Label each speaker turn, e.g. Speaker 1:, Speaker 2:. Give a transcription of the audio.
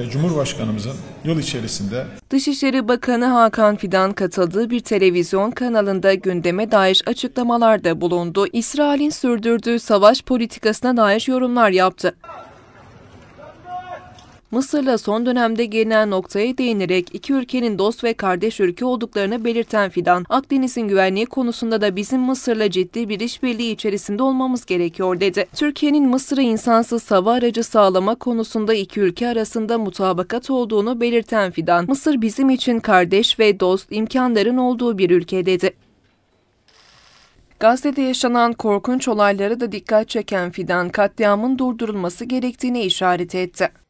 Speaker 1: Ee, Cumhurbaşkanımızın yıl içerisinde
Speaker 2: Dışişleri Bakanı Hakan Fidan katıldığı bir televizyon kanalında gündeme dair açıklamalarda bulundu. İsrail'in sürdürdüğü savaş politikasına dair yorumlar yaptı. Mısır'la son dönemde gelinen noktaya değinerek iki ülkenin dost ve kardeş ülke olduklarını belirten Fidan, Akdeniz'in güvenliği konusunda da bizim Mısır'la ciddi bir işbirliği içerisinde olmamız gerekiyor dedi. Türkiye'nin Mısır'a insansız hava aracı sağlama konusunda iki ülke arasında mutabakat olduğunu belirten Fidan, Mısır bizim için kardeş ve dost imkanların olduğu bir ülke dedi. Gazze'de yaşanan korkunç olaylara da dikkat çeken Fidan katliamın durdurulması gerektiğine işaret etti.